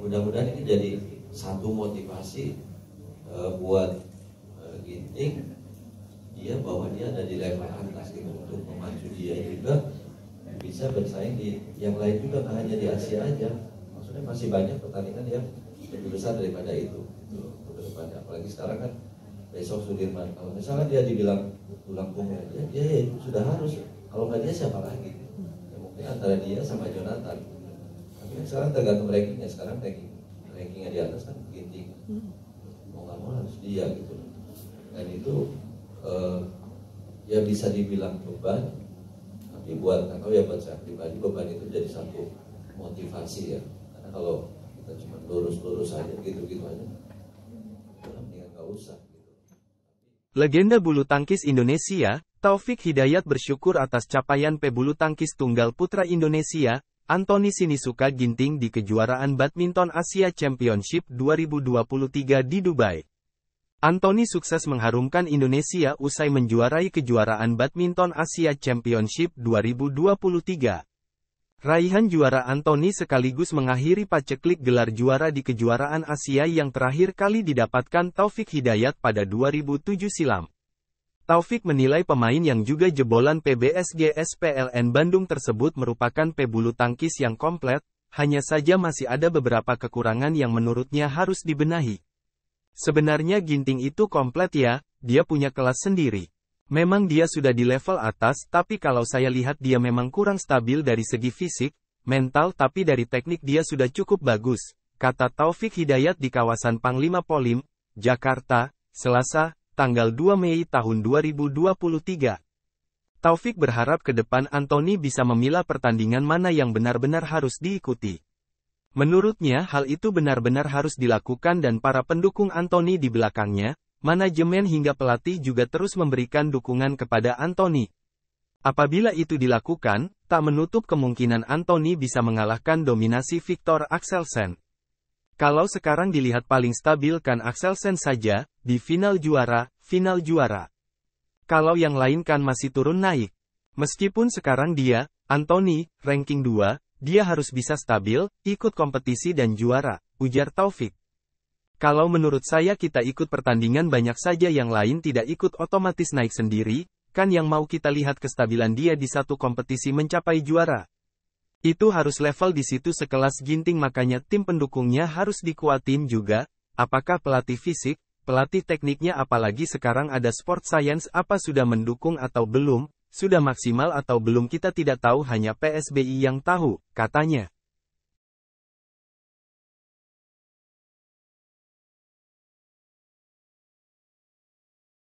mudah-mudahan ini jadi satu motivasi e, buat e, Ginting dia bahwa dia ada di level atas gitu untuk memacu dia juga bisa bersaing di yang lain juga nggak hanya di Asia aja maksudnya masih banyak pertandingan yang lebih besar daripada itu daripada gitu, apalagi sekarang kan besok Sudirman kalau misalnya dia dibilang tulang punggung dia, ya, dia ya, sudah harus kalau nggak dia siapa lagi ya, mungkin antara dia sama Jonathan ya, sekarang tergantung rankingnya sekarang ranking rankingnya di atas kan ginting hmm. mau nggak mau harus dia gitu dan itu eh, ya bisa dibilang beban tapi buat atau ya buat saya pribadi beban itu jadi satu motivasi ya karena kalau kita cuma lurus-lurus saja gitu-gitu aja mendingan ya nggak usah gitu. Legenda bulu tangkis Indonesia, Taufik Hidayat bersyukur atas capaian pebulu tangkis tunggal putra Indonesia, Anthony Sinisuka ginting di kejuaraan badminton Asia Championship 2023 di Dubai. Anthony sukses mengharumkan Indonesia usai menjuarai kejuaraan badminton Asia Championship 2023. Raihan juara Anthony sekaligus mengakhiri paceklik gelar juara di kejuaraan Asia yang terakhir kali didapatkan Taufik Hidayat pada 2007 silam. Taufik menilai pemain yang juga jebolan PBSG SPLN Bandung tersebut merupakan pebulu tangkis yang komplet, hanya saja masih ada beberapa kekurangan yang menurutnya harus dibenahi. Sebenarnya Ginting itu komplet ya, dia punya kelas sendiri. Memang dia sudah di level atas tapi kalau saya lihat dia memang kurang stabil dari segi fisik, mental tapi dari teknik dia sudah cukup bagus, kata Taufik Hidayat di kawasan Panglima Polim, Jakarta, Selasa, tanggal 2 Mei tahun 2023. Taufik berharap ke depan Anthony bisa memilah pertandingan mana yang benar-benar harus diikuti. Menurutnya hal itu benar-benar harus dilakukan dan para pendukung Anthony di belakangnya, manajemen hingga pelatih juga terus memberikan dukungan kepada Anthony. Apabila itu dilakukan, tak menutup kemungkinan Anthony bisa mengalahkan dominasi Victor Axelsen. Kalau sekarang dilihat paling stabil kan Axelsen saja, di final juara, final juara. Kalau yang lain kan masih turun naik. Meskipun sekarang dia, Anthony, ranking 2, dia harus bisa stabil, ikut kompetisi dan juara, ujar Taufik. Kalau menurut saya kita ikut pertandingan banyak saja yang lain tidak ikut otomatis naik sendiri, kan yang mau kita lihat kestabilan dia di satu kompetisi mencapai juara, itu harus level di situ sekelas ginting makanya tim pendukungnya harus dikuatin juga, apakah pelatih fisik, pelatih tekniknya apalagi sekarang ada sport science apa sudah mendukung atau belum, sudah maksimal atau belum kita tidak tahu hanya PSBI yang tahu, katanya.